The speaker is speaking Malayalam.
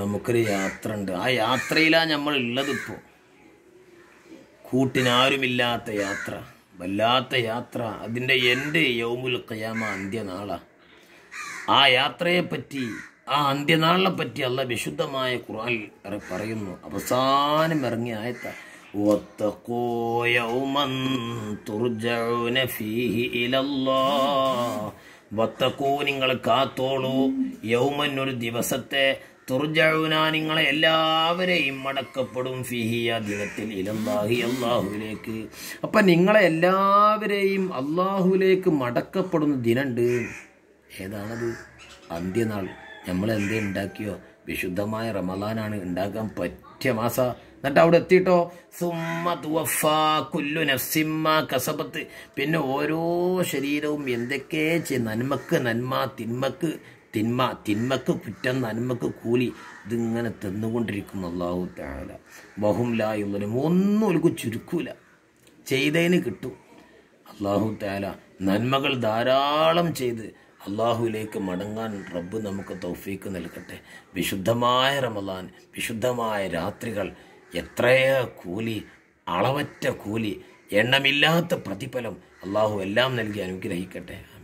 നമുക്കൊരു യാത്ര ഉണ്ട് ആ യാത്രയിലാണ് നമ്മൾ ഉള്ളതിപ്പോൾ കൂട്ടിനാരുമില്ലാത്ത യാത്ര വല്ലാത്ത യാത്ര അതിൻ്റെ എൻ്റെ യൗമുൽ കയാമ അന്ത്യനാളാണ് ആ യാത്രയെപ്പറ്റി ആ അന്ത്യനാളിനെ പറ്റി അല്ല വിശുദ്ധമായ ഖുർആൻ പറയുന്നു അവസാനം ഇറങ്ങിയ ആയത്ത വത്തക്കോ നിങ്ങൾ കാത്തോളൂ യൗമൻ ഒരു ദിവസത്തെ തുർജൗന നിങ്ങളെ എല്ലാവരെയും മടക്കപ്പെടും ഫിഹിയ ദിനത്തിൽ ഇലല്ലാഹി അള്ളാഹുവിലേക്ക് അപ്പൊ നിങ്ങളെ എല്ലാവരെയും അള്ളാഹുവിലേക്ക് മടക്കപ്പെടുന്ന ദിനുണ്ട് ഏതാണത് അന്ത്യനാൾ നമ്മൾ എന്തേ ഉണ്ടാക്കിയോ വിശുദ്ധമായ റമലാനാണ് ഉണ്ടാക്കാൻ പറ്റിയ മാസ എന്നിട്ട് അവിടെ എത്തിയിട്ടോ സുമ്മ തുവഫ കുല്ലു നഫ്സിമ്മ കസബത്ത് പിന്നെ ഓരോ ശരീരവും എന്തൊക്കെ നന്മക്ക് നന്മ തിന്മക്ക് തിന്മ തിന്മക്ക് കുറ്റം നന്മക്ക് കൂലി ഇതിങ്ങനെ തന്നുകൊണ്ടിരിക്കുന്നു അള്ളാഹു താല ബഹുംലായുള്ളനും ഒന്നും ഒരു ചുരുക്കൂല ചെയ്തതിന് കിട്ടും അള്ളാഹു താല നന്മകൾ ധാരാളം ചെയ്ത് അള്ളാഹുവിലേക്ക് മടങ്ങാൻ റബ്ബ് നമുക്ക് തൗഫീക്ക് നൽകട്ടെ വിശുദ്ധമായ റമദാൻ വിശുദ്ധമായ രാത്രികൾ എത്രയോ കൂലി അളവറ്റ കൂലി എണ്ണമില്ലാത്ത പ്രതിഫലം അള്ളാഹു എല്ലാം നൽകി അനുഗ്രഹിക്കട്ടെ